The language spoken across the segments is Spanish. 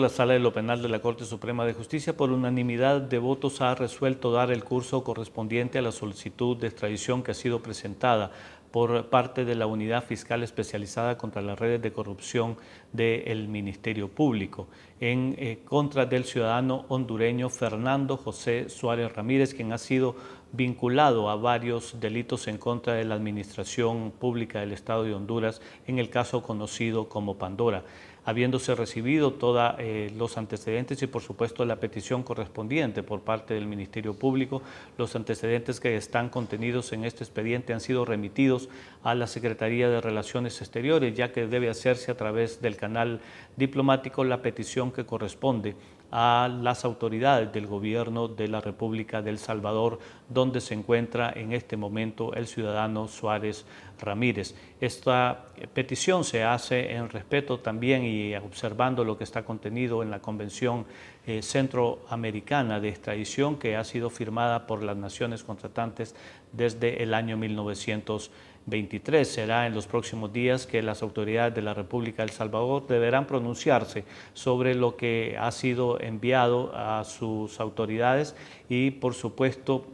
La Sala de lo Penal de la Corte Suprema de Justicia por unanimidad de votos ha resuelto dar el curso correspondiente a la solicitud de extradición que ha sido presentada por parte de la Unidad Fiscal Especializada contra las Redes de Corrupción del Ministerio Público, en eh, contra del ciudadano hondureño Fernando José Suárez Ramírez, quien ha sido vinculado a varios delitos en contra de la Administración Pública del Estado de Honduras en el caso conocido como Pandora habiéndose recibido todos eh, los antecedentes y por supuesto la petición correspondiente por parte del Ministerio Público. Los antecedentes que están contenidos en este expediente han sido remitidos a la Secretaría de Relaciones Exteriores, ya que debe hacerse a través del canal diplomático la petición que corresponde a las autoridades del gobierno de la República del Salvador, donde se encuentra en este momento el ciudadano Suárez Ramírez. Esta petición se hace en respeto también y observando lo que está contenido en la Convención eh, Centroamericana de Extradición que ha sido firmada por las naciones contratantes desde el año 1923. Será en los próximos días que las autoridades de la República del Salvador deberán pronunciarse sobre lo que ha sido enviado a sus autoridades y, por supuesto,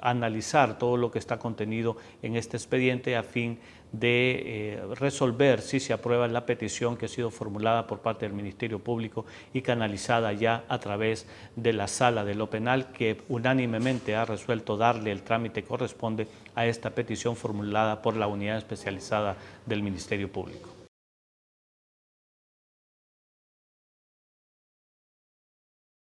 analizar todo lo que está contenido en este expediente a fin de eh, resolver si se aprueba la petición que ha sido formulada por parte del Ministerio Público y canalizada ya a través de la sala de lo penal que unánimemente ha resuelto darle el trámite corresponde a esta petición formulada por la unidad especializada del Ministerio Público.